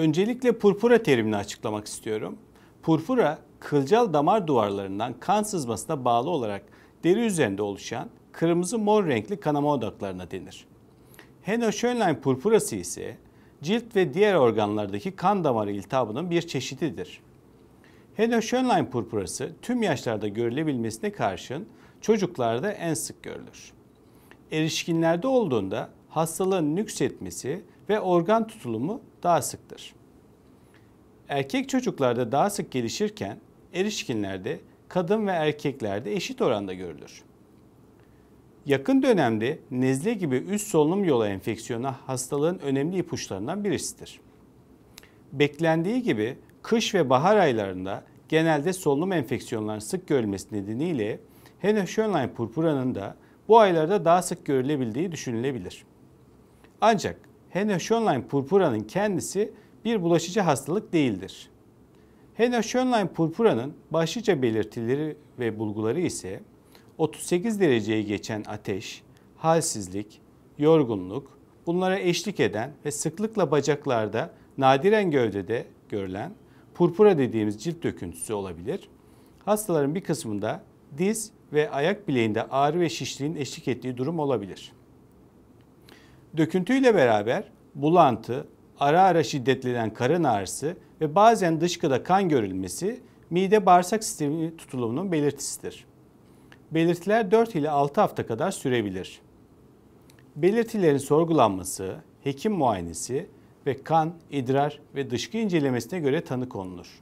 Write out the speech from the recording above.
Öncelikle purpura terimini açıklamak istiyorum. Purpura, kılcal damar duvarlarından kan sızmasına bağlı olarak deri üzerinde oluşan kırmızı mor renkli kanama odaklarına denir. Schönlein purpurası ise cilt ve diğer organlardaki kan damarı iltihabının bir çeşididir. Schönlein purpurası tüm yaşlarda görülebilmesine karşın çocuklarda en sık görülür. Erişkinlerde olduğunda hastalığın nüksetmesi ve organ tutulumu daha sıktır. Erkek çocuklarda daha sık gelişirken erişkinlerde kadın ve erkeklerde eşit oranda görülür. Yakın dönemde nezle gibi üst solunum yolu enfeksiyonu hastalığın önemli ipuçlarından birisidir. Beklendiği gibi kış ve bahar aylarında genelde solunum enfeksiyonlarının sık görülmesi nedeniyle Henle-Schönlein purpuranın da bu aylarda daha sık görülebildiği düşünülebilir. Ancak Henle-Schönlein purpuranın kendisi bir bulaşıcı hastalık değildir. Henle-Schönlein purpuranın başlıca belirtileri ve bulguları ise 38 dereceye geçen ateş, halsizlik, yorgunluk, bunlara eşlik eden ve sıklıkla bacaklarda, nadiren gövdede görülen purpura dediğimiz cilt döküntüsü olabilir. Hastaların bir kısmında diz ve ayak bileğinde ağrı ve şişliğin eşlik ettiği durum olabilir. Döküntüyle beraber bulantı, ara ara şiddetlenen karın ağrısı ve bazen dışkıda kan görülmesi mide bağırsak sistemi tutulumunun belirtisidir. Belirtiler 4 ile 6 hafta kadar sürebilir. Belirtilerin sorgulanması, hekim muayenesi ve kan, idrar ve dışkı incelemesine göre tanı konulur.